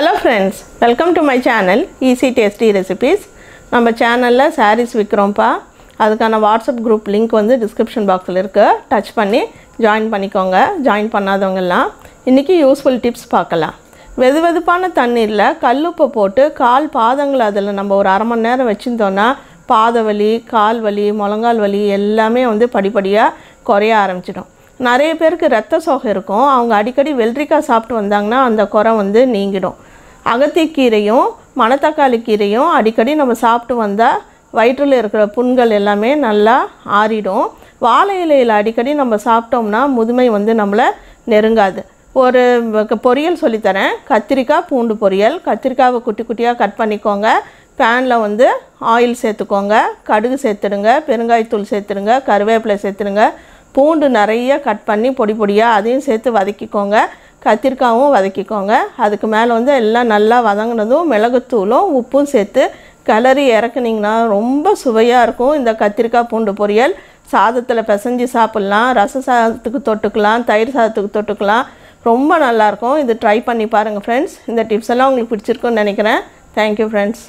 hello friends welcome to my channel easy tasty recipes நம்ம சேனலில் சாரீஸ் விற்கிறோம்ப்பா அதுக்கான வாட்ஸ்அப் குரூப் லிங்க் வந்து டிஸ்கிரிப்ஷன் பாக்ஸில் இருக்குது டச் பண்ணி ஜாயின் பண்ணிக்கோங்க ஜாயின் பண்ணாதவங்கெல்லாம் இன்றைக்கி யூஸ்ஃபுல் டிப்ஸ் பார்க்கலாம் வெது வெதுப்பான தண்ணீரில் கல்லுப்பை போட்டு கால் பாதங்களை அதில் நம்ம ஒரு அரை மணி நேரம் வச்சுருந்தோன்னா பாத வலி கால் வலி முழங்கால் வலி எல்லாமே வந்து படிப்படியாக குறைய ஆரம்பிச்சிடும் நிறைய பேருக்கு ரத்த சோகை இருக்கும் அவங்க அடிக்கடி வெள்ளரிக்காய் சாப்பிட்டு வந்தாங்கன்னா அந்த குறை வந்து நீங்கிடும் அகத்திக்கீரையும் மணத்தக்காளி கீரையும் அடிக்கடி நம்ம சாப்பிட்டு வந்தால் வயிற்றில் இருக்கிற புண்கள் எல்லாமே நல்லா ஆறிடும் வாழை இலையில் அடிக்கடி நம்ம சாப்பிட்டோம்னா முதுமை வந்து நம்மளை நெருங்காது ஒரு பொரியல் சொல்லித்தரேன் கத்திரிக்காய் பூண்டு பொரியல் கத்திரிக்காவை குட்டி குட்டியாக கட் பண்ணிக்கோங்க பேனில் வந்து ஆயில் சேர்த்துக்கோங்க கடுகு சேர்த்துடுங்க பெருங்காயத்தூள் சேர்த்துடுங்க கருவேப்பிலை சேர்த்துடுங்க பூண்டு நிறைய கட் பண்ணி பொடி பொடியாக அதையும் சேர்த்து வதக்கிக்கோங்க கத்திரிக்காவும் வதக்கிக்கோங்க அதுக்கு மேலே வந்து எல்லாம் நல்லா வதங்கினதும் மிளகுத்தூளும் உப்பும் சேர்த்து கிளறி இறக்குனிங்கன்னா ரொம்ப சுவையாக இருக்கும் இந்த கத்திரிக்காய் பூண்டு பொரியல் சாதத்தில் பிசைஞ்சு சாப்பிட்லாம் ரச சாதத்துக்கு தொட்டுக்கலாம் தயிர் சாதத்துக்கு தொட்டுக்கலாம் ரொம்ப நல்லாயிருக்கும் இது ட்ரை பண்ணி பாருங்கள் ஃப்ரெண்ட்ஸ் இந்த டிப்ஸ் எல்லாம் உங்களுக்கு பிடிச்சிருக்குன்னு நினைக்கிறேன் தேங்க்யூ ஃப்ரெண்ட்ஸ்